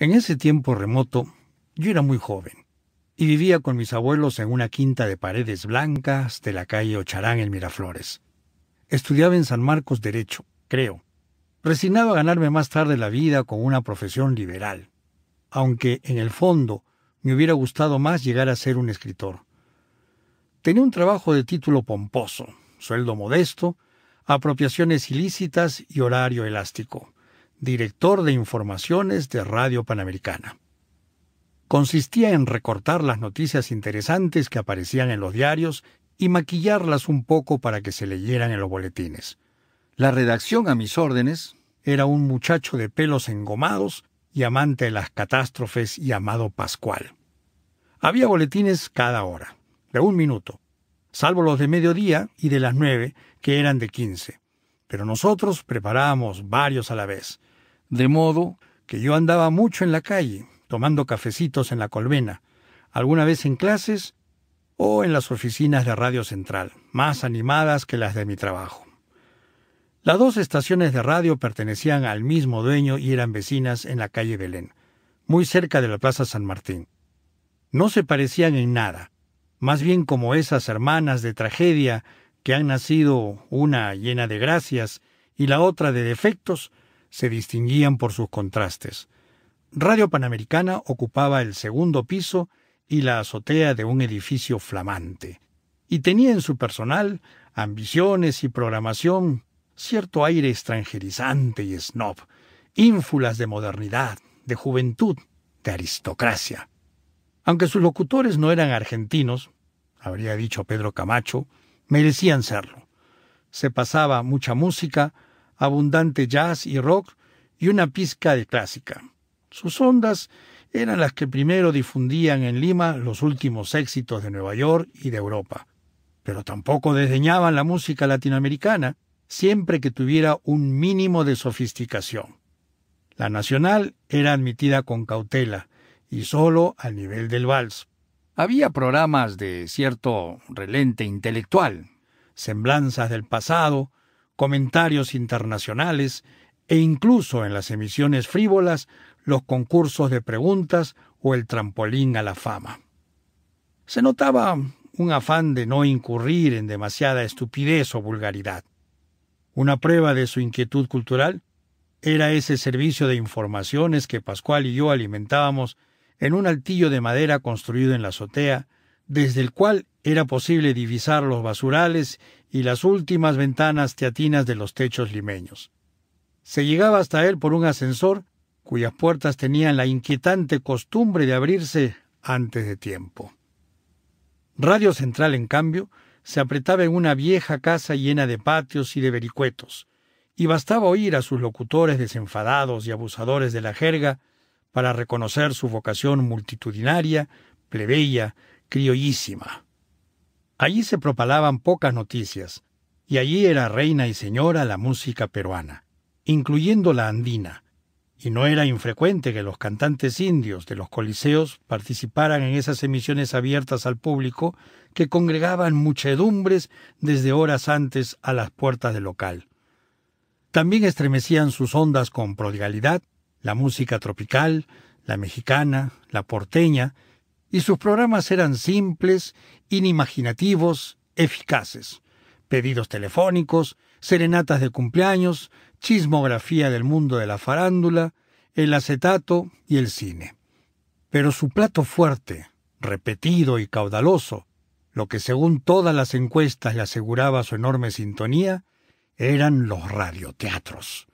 En ese tiempo remoto, yo era muy joven y vivía con mis abuelos en una quinta de paredes blancas de la calle Ocharán en Miraflores. Estudiaba en San Marcos Derecho, creo, Resignaba a ganarme más tarde la vida con una profesión liberal, aunque en el fondo me hubiera gustado más llegar a ser un escritor. Tenía un trabajo de título pomposo, sueldo modesto, apropiaciones ilícitas y horario elástico director de informaciones de Radio Panamericana. Consistía en recortar las noticias interesantes que aparecían en los diarios y maquillarlas un poco para que se leyeran en los boletines. La redacción a mis órdenes era un muchacho de pelos engomados y amante de las catástrofes llamado Pascual. Había boletines cada hora, de un minuto, salvo los de mediodía y de las nueve, que eran de quince. Pero nosotros preparábamos varios a la vez, de modo que yo andaba mucho en la calle, tomando cafecitos en la colmena, alguna vez en clases o en las oficinas de Radio Central, más animadas que las de mi trabajo. Las dos estaciones de radio pertenecían al mismo dueño y eran vecinas en la calle Belén, muy cerca de la Plaza San Martín. No se parecían en nada, más bien como esas hermanas de tragedia que han nacido una llena de gracias y la otra de defectos, se distinguían por sus contrastes. Radio Panamericana ocupaba el segundo piso y la azotea de un edificio flamante, y tenía en su personal ambiciones y programación cierto aire extranjerizante y snob, ínfulas de modernidad, de juventud, de aristocracia. Aunque sus locutores no eran argentinos, habría dicho Pedro Camacho, merecían serlo. Se pasaba mucha música, abundante jazz y rock y una pizca de clásica. Sus ondas eran las que primero difundían en Lima los últimos éxitos de Nueva York y de Europa. Pero tampoco desdeñaban la música latinoamericana, siempre que tuviera un mínimo de sofisticación. La nacional era admitida con cautela, y solo al nivel del vals. Había programas de cierto relente intelectual, semblanzas del pasado, comentarios internacionales e incluso en las emisiones frívolas, los concursos de preguntas o el trampolín a la fama. Se notaba un afán de no incurrir en demasiada estupidez o vulgaridad. Una prueba de su inquietud cultural era ese servicio de informaciones que Pascual y yo alimentábamos en un altillo de madera construido en la azotea, desde el cual era posible divisar los basurales y las últimas ventanas teatinas de los techos limeños. Se llegaba hasta él por un ascensor cuyas puertas tenían la inquietante costumbre de abrirse antes de tiempo. Radio Central, en cambio, se apretaba en una vieja casa llena de patios y de vericuetos, y bastaba oír a sus locutores desenfadados y abusadores de la jerga para reconocer su vocación multitudinaria, plebeya, criollísima. Allí se propalaban pocas noticias, y allí era reina y señora la música peruana, incluyendo la andina, y no era infrecuente que los cantantes indios de los coliseos participaran en esas emisiones abiertas al público que congregaban muchedumbres desde horas antes a las puertas del local. También estremecían sus ondas con prodigalidad la música tropical, la mexicana, la porteña, y sus programas eran simples, inimaginativos, eficaces. Pedidos telefónicos, serenatas de cumpleaños, chismografía del mundo de la farándula, el acetato y el cine. Pero su plato fuerte, repetido y caudaloso, lo que según todas las encuestas le aseguraba su enorme sintonía, eran los radioteatros.